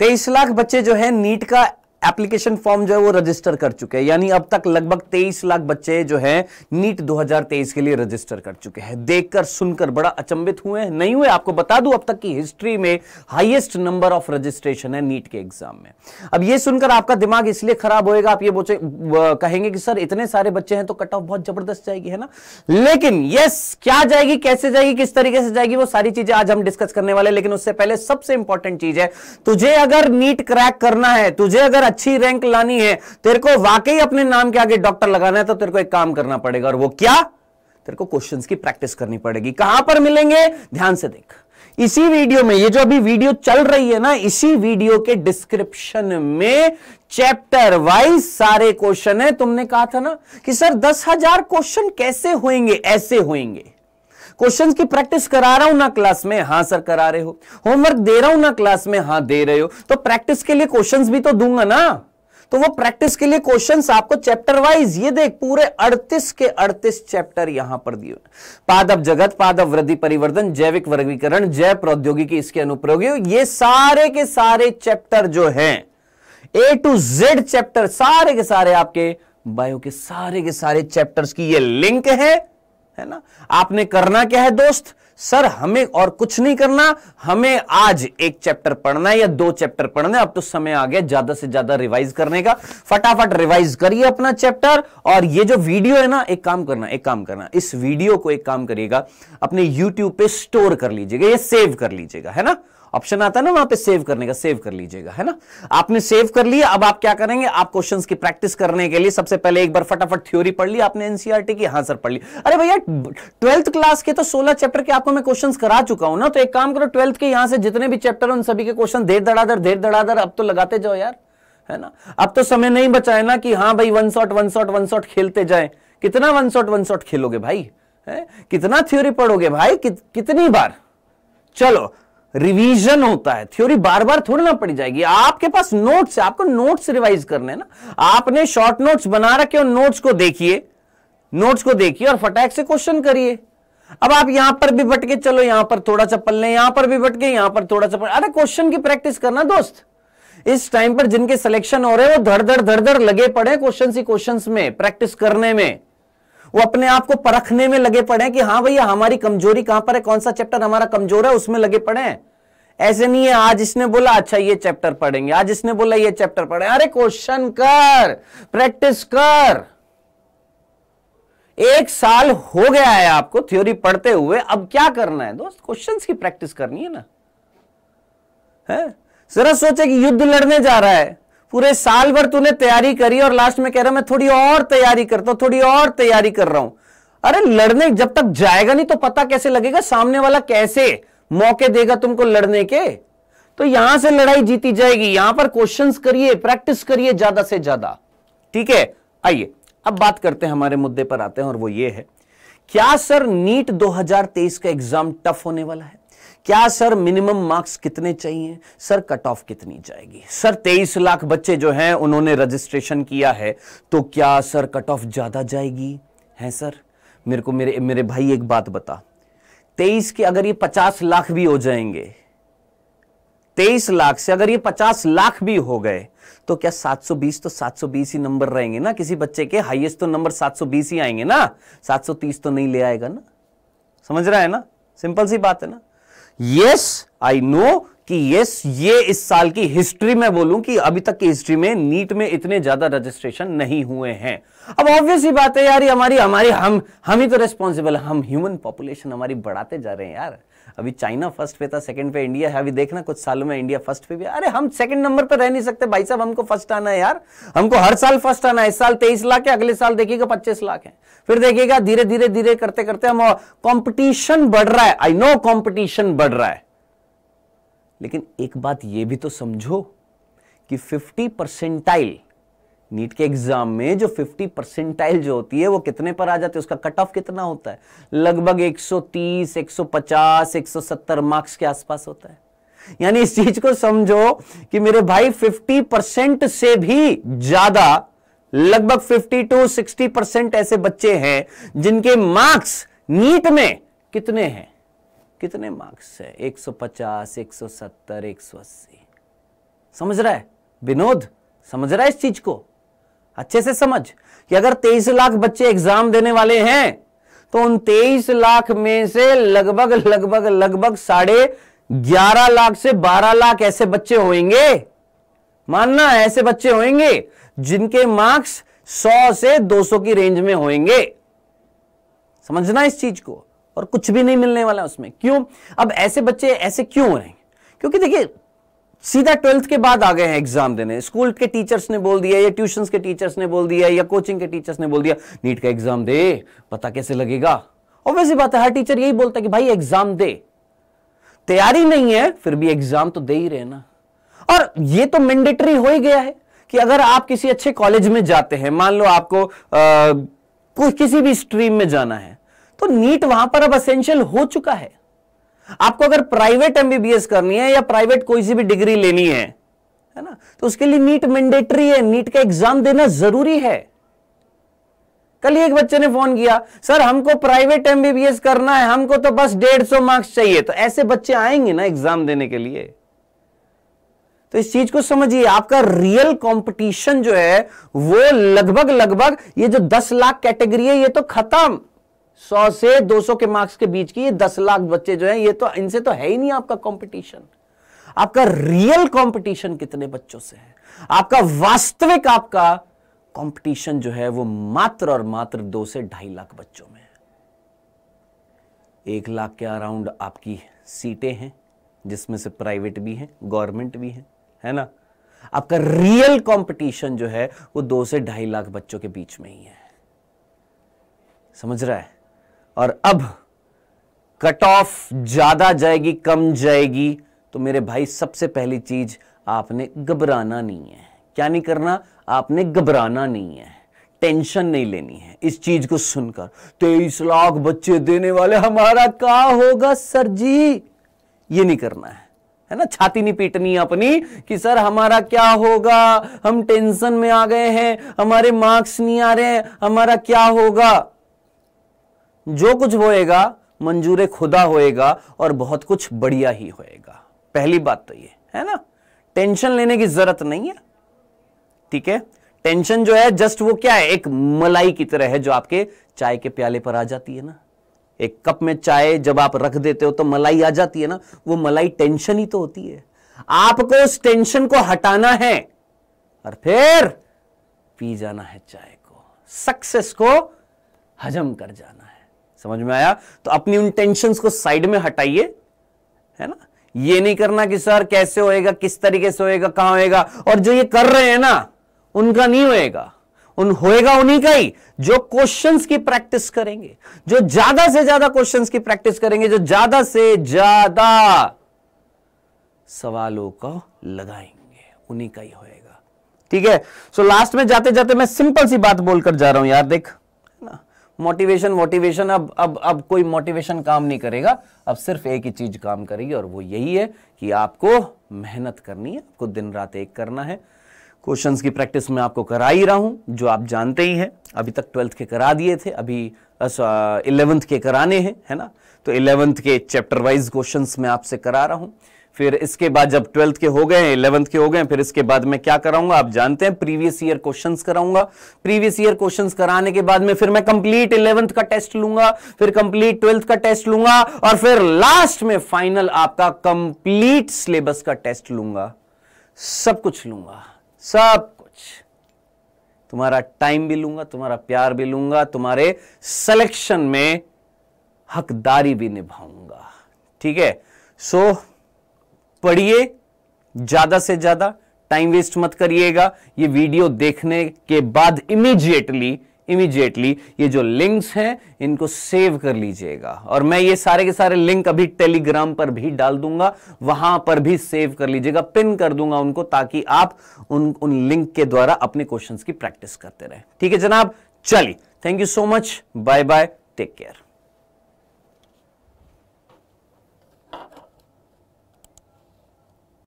तेईस लाख बच्चे जो है नीट का एप्लीकेशन फॉर्म जो है वो रजिस्टर कर चुके हैं यानी अब तक लगभग 23 लाख बच्चे जो है नीट 2023 के लिए रजिस्टर कर चुके हैं देखकर सुनकर बड़ा अचंभित हुए हैं नहीं हुए आपको बता दूं अब तक की हिस्ट्री में हाईएस्ट नंबर ऑफ रजिस्ट्रेशन है नीट के एग्जाम में अब ये सुनकर आपका दिमाग इसलिए खराब होएगा आप ये बोचे कहेंगे कि सर इतने सारे बच्चे हैं तो कट ऑफ बहुत जबरदस्त जाएगी है ना लेकिन यस क्या जाएगी कैसे जाएगी किस तरीके से जाएगी वो सारी चीजें आज हम डिस्कस करने वाले लेकिन उससे पहले सबसे इंपॉर्टेंट चीज है तुझे अगर नीट क्रैक करना है तुझे अगर अच्छी रैंक लानी है तेरे को वाकई अपने नाम के आगे डॉक्टर लगाना है तो तेरे को एक काम करना पड़ेगा और वो क्या तेरे को क्वेश्चंस की प्रैक्टिस करनी पड़ेगी कहां पर मिलेंगे ध्यान से देख इसी वीडियो में ये जो अभी वीडियो चल रही है ना इसी वीडियो के डिस्क्रिप्शन में चैप्टर वाइज सारे क्वेश्चन है तुमने कहा था ना कि सर दस हजार क्वेश्चन कैसे होएंगे ऐसे होएंगे क्वेश्चंस की प्रैक्टिस करा रहा हूं ना क्लास में हाँ सर करा रहे हो होमवर्क दे रहा हूं ना क्लास में हाँ दे रहे हो तो प्रैक्टिस के लिए क्वेश्चंस भी तो दूंगा ना तो वो प्रैक्टिस के लिए क्वेश्चंस आपको चैप्टर वाइज ये देख पूरे 38 के 38 चैप्टर यहां पर दिए पादप जगत पादप वृद्धि परिवर्तन जैविक वर्गीकरण जैव प्रौद्योगिकी इसके अनुप्रयोगी ये सारे के सारे चैप्टर जो है ए टू जेड चैप्टर सारे के सारे आपके बायो के सारे के सारे चैप्टर्स की ये लिंक है है ना आपने करना क्या है दोस्त सर हमें और कुछ नहीं करना हमें आज एक चैप्टर पढ़ना है या दो चैप्टर पढ़ना है अब तो समय आ गया ज्यादा से ज्यादा रिवाइज करने का फटाफट रिवाइज करिए अपना चैप्टर और ये जो वीडियो है ना एक काम करना एक काम करना इस वीडियो को एक काम करिएगा अपने यूट्यूब पे स्टोर कर लीजिएगा ये सेव कर लीजिएगा है ना ऑप्शन आता है ना वहां पे सेव करने का सेव कर लीजिएगा है ना आपने सेव कर लिया अब आप क्या करेंगे आप क्वेश्चंस की प्रैक्टिस करने के लिए सबसे पहले एक बार फटाफट थ्योरी पढ़ ली आपने एनसीईआरटी e की हाँ सर पढ़ ली अरे भैया ट्वेल्थ क्लास के तो सोलह चैप्टर के आपको मैं क्वेश्चन करा चुका हूं ना तो एक काम करो ट्वेल्थ के यहां से जितने भी चैप्टर उन सभी के क्वेश्चन देर दड़ादर देर दड़ादर अब तो लगाते जाओ यार है ना अब तो समय नहीं बचा है ना कि हाँ भाई one shot one shot one shot खेलते जाए कितना वन शॉट वन शॉट खेलोगे भाई है कितना थ्योरी पढ़ोगे भाई कि, कितनी बार चलो रिवीजन होता है थ्योरी बार बार थोड़ी ना पड़ी जाएगी आपके पास नोट्स है आपको नोट्स रिवाइज करने ना आपने शॉर्ट नोट्स बना रखे और नोट्स को देखिए नोट्स को देखिए और फटाक से क्वेश्चन करिए अब आप यहां पर भी बटके चलो यहां पर थोड़ा सा पल लें यहां पर भी बटके यहां पर थोड़ा सा अरे क्वेश्चन की प्रैक्टिस करना दोस्त इस टाइम पर जिनके सिलेक्शन हो रहे हैं वो धड़ धड़ धड़ धड़ लगे पड़े क्वेश्चन ही क्वेश्चन में प्रैक्टिस करने में वो अपने आप को परखने में लगे पड़े हैं कि हाँ भैया हमारी कमजोरी कहां पर है कौन सा चैप्टर हमारा कमजोर है उसमें लगे पड़े हैं ऐसे नहीं है आज इसने बोला अच्छा ये चैप्टर पढ़ेंगे आज इसने बोला ये चैप्टर पढ़े अरे क्वेश्चन कर प्रैक्टिस कर एक साल हो गया है आपको थ्योरी पढ़ते हुए अब क्या करना है दोस्त क्वेश्चंस की प्रैक्टिस करनी है ना है जरा सोचे कि युद्ध लड़ने जा रहा है पूरे साल भर तूने तैयारी करी और लास्ट में कह रहा मैं थोड़ी और तैयारी करता हूं थोड़ी और तैयारी कर रहा हूं अरे लड़ने जब तक जाएगा नहीं तो पता कैसे लगेगा सामने वाला कैसे मौके देगा तुमको लड़ने के तो यहां से लड़ाई जीती जाएगी यहां पर क्वेश्चंस करिए प्रैक्टिस करिए ज्यादा से ज्यादा ठीक है आइए अब बात करते हैं हमारे मुद्दे पर आते हैं और वो ये है क्या सर नीट 2023 का एग्जाम टफ होने वाला है क्या सर मिनिमम मार्क्स कितने चाहिए सर कट ऑफ कितनी जाएगी सर तेईस लाख बच्चे जो हैं उन्होंने रजिस्ट्रेशन किया है तो क्या सर कट ऑफ ज़्यादा जाएगी है सर मेरे को मेरे मेरे भाई एक बात बता तेईस के अगर ये पचास लाख भी हो जाएंगे तेईस लाख से अगर ये पचास लाख भी हो गए तो क्या 720 तो 720 ही नंबर रहेंगे ना किसी बच्चे के हाईएस्ट तो नंबर 720 ही आएंगे ना 730 तो नहीं ले आएगा ना समझ रहा है ना सिंपल सी बात है ना यस आई नो कि यस ये इस साल की हिस्ट्री में बोलूं कि अभी तक की हिस्ट्री में नीट में इतने ज्यादा रजिस्ट्रेशन नहीं हुए हैं अब ऑब्वियस ही बात है यार ये हमारी हमारी हम हम ही तो रिस्पॉन्सिबल हम ह्यूमन पॉपुलेशन हमारी बढ़ाते जा रहे हैं यार अभी चाइना फर्स्ट पे था सेकंड पे इंडिया है अभी देखना कुछ सालों में इंडिया फर्स्ट पे भी अरे हम सेकंड नंबर पर रह नहीं सकते भाई साहब हमको फर्स्ट आना है यार हमको हर साल फर्स्ट आना है इस साल तेईस लाख है अगले साल देखिएगा पच्चीस लाख है फिर देखिएगा धीरे धीरे धीरे करते करते हम कॉम्पिटिशन बढ़ रहा है आई नो कॉम्पिटिशन बढ़ रहा है लेकिन एक बात यह भी तो समझो कि फिफ्टी परसेंटाइल नीट के एग्जाम में जो 50 परसेंटाइल जो होती है वो कितने पर आ जाती है उसका कट ऑफ कितना होता है लगभग 130, 150, 170 मार्क्स के आसपास होता है यानी इस चीज को समझो कि मेरे भाई 50 परसेंट से भी ज्यादा लगभग 50 टू 60 परसेंट ऐसे बच्चे हैं जिनके मार्क्स नीट में कितने हैं कितने मार्क्स है 150, 170, 180 समझ रहा है विनोद समझ रहा है इस चीज को अच्छे से समझ कि अगर तेईस लाख बच्चे एग्जाम देने वाले हैं तो उन तेईस लाख में से लगभग लगभग लगभग साढ़े ग्यारह लाख से बारह लाख ऐसे बच्चे होंगे मानना ऐसे बच्चे होंगे जिनके मार्क्स 100 से 200 की रेंज में होंगे समझना इस चीज को और कुछ भी नहीं मिलने वाला उसमें क्यों अब ऐसे बच्चे ऐसे क्यों हो रहे हैं क्योंकि देखिए सीधा ट्वेल्थ के बाद आ गए हैं एग्जाम देने स्कूल के टीचर्स ने बोल दिया या ट्यूशन के टीचर्स ने बोल दिया या कोचिंग के टीचर्स ने बोल दिया नीट का एग्जाम दे पता कैसे लगेगा और ही बात है हर टीचर यही बोलता है कि भाई एग्जाम दे तैयारी नहीं है फिर भी एग्जाम तो दे ही रहे ना और ये तो मैंडेटरी हो ही गया है कि अगर आप किसी अच्छे कॉलेज में जाते हैं मान लो आपको आ, किसी भी स्ट्रीम में जाना है तो नीट वहां पर अब असेंशियल हो चुका है आपको अगर प्राइवेट एमबीबीएस करनी है या प्राइवेट कोई सी भी डिग्री लेनी है है ना तो उसके लिए नीट मैंडेटरी है नीट का एग्जाम देना जरूरी है कल ही एक बच्चे ने फोन किया सर हमको प्राइवेट एमबीबीएस करना है हमको तो बस डेढ़ सौ मार्क्स चाहिए तो ऐसे बच्चे आएंगे ना एग्जाम देने के लिए तो इस चीज को समझिए आपका रियल कंपटीशन जो है वो लगभग लगभग ये जो 10 लाख कैटेगरी है ये तो खत्म सौ से दो सौ के मार्क्स के बीच की ये दस लाख बच्चे जो हैं ये तो इनसे तो है ही नहीं आपका कंपटीशन आपका रियल कंपटीशन कितने बच्चों से है आपका वास्तविक आपका कंपटीशन जो है वो मात्र और मात्र दो से ढाई लाख बच्चों में एक लाख के अराउंड आपकी सीटें हैं जिसमें से प्राइवेट भी हैं गवर्नमेंट भी हैं है ना आपका रियल कंपटीशन जो है वो दो से ढाई लाख बच्चों के बीच में ही है समझ रहा है और अब कट ऑफ ज़्यादा जाएगी कम जाएगी तो मेरे भाई सबसे पहली चीज़ आपने घबराना नहीं है क्या नहीं करना आपने घबराना नहीं है टेंशन नहीं लेनी है इस चीज को सुनकर तेईस लाख बच्चे देने वाले हमारा क्या होगा सर जी ये नहीं करना है है ना छाती नहीं पीटनी अपनी कि सर हमारा क्या होगा हम टेंशन में आ गए हैं हमारे मार्क्स नहीं आ रहे हैं हमारा क्या होगा जो कुछ होएगा मंजूर खुदा होएगा और बहुत कुछ बढ़िया ही होएगा पहली बात तो ये है ना टेंशन लेने की जरूरत नहीं है ठीक है टेंशन जो है जस्ट वो क्या है एक मलाई की तरह है जो आपके चाय के प्याले पर आ जाती है ना एक कप में चाय जब आप रख देते हो तो मलाई आ जाती है ना वो मलाई टेंशन ही तो होती है आपको उस टेंशन को हटाना है और फिर पी जाना है चाय को सक्सेस को हजम कर जाना है समझ में आया तो अपनी उन टेंशन को साइड में हटाइए है ना ये नहीं करना कि सर कैसे होएगा किस तरीके से होएगा कहां होएगा और जो ये कर रहे हैं ना उनका नहीं होएगा उन होएगा उन्हीं का ही जो क्वेश्चंस की प्रैक्टिस करेंगे जो ज्यादा से ज्यादा क्वेश्चंस की प्रैक्टिस करेंगे जो ज्यादा से ज्यादा सवालों को लगाएंगे उन्हीं का ही होएगा ठीक है सो लास्ट में जाते जाते मैं सिंपल सी बात बोलकर जा रहा हूं यार देख मोटिवेशन मोटिवेशन अब अब अब कोई मोटिवेशन काम नहीं करेगा अब सिर्फ एक ही चीज काम करेगी और वो यही है कि आपको मेहनत करनी है आपको दिन रात एक करना है क्वेश्चन की प्रैक्टिस मैं आपको करा ही रहा हूं जो आप जानते ही हैं अभी तक ट्वेल्थ के करा दिए थे अभी इलेवंथ के कराने हैं है ना तो इलेवंथ के चैप्टर वाइज क्वेश्चन मैं आपसे करा रहा हूं फिर इसके बाद जब ट्वेल्थ के हो गए इलेवंथ के हो गए फिर इसके बाद मैं क्या कराऊंगा आप जानते हैं प्रीवियस ईयर क्वेश्चंस कराऊंगा प्रीवियस ईयर क्वेश्चंस कराने के बाद में फिर मैं कंप्लीट इलेवंथ का टेस्ट लूंगा फिर कंप्लीट ट्वेल्थ का टेस्ट लूंगा और फिर लास्ट में फाइनल आपका कंप्लीट सिलेबस का टेस्ट लूंगा सब कुछ लूंगा सब कुछ तुम्हारा टाइम भी लूंगा तुम्हारा प्यार भी लूंगा तुम्हारे सिलेक्शन में हकदारी भी निभाऊंगा ठीक है सो so, पढ़िए ज्यादा से ज्यादा टाइम वेस्ट मत करिएगा ये वीडियो देखने के बाद इमीजिएटली इमीजिएटली ये जो लिंक्स हैं इनको सेव कर लीजिएगा और मैं ये सारे के सारे लिंक अभी टेलीग्राम पर भी डाल दूंगा वहां पर भी सेव कर लीजिएगा पिन कर दूंगा उनको ताकि आप उन उन लिंक के द्वारा अपने क्वेश्चंस की प्रैक्टिस करते रहे ठीक है जनाब चलिए thank you so much bye bye take care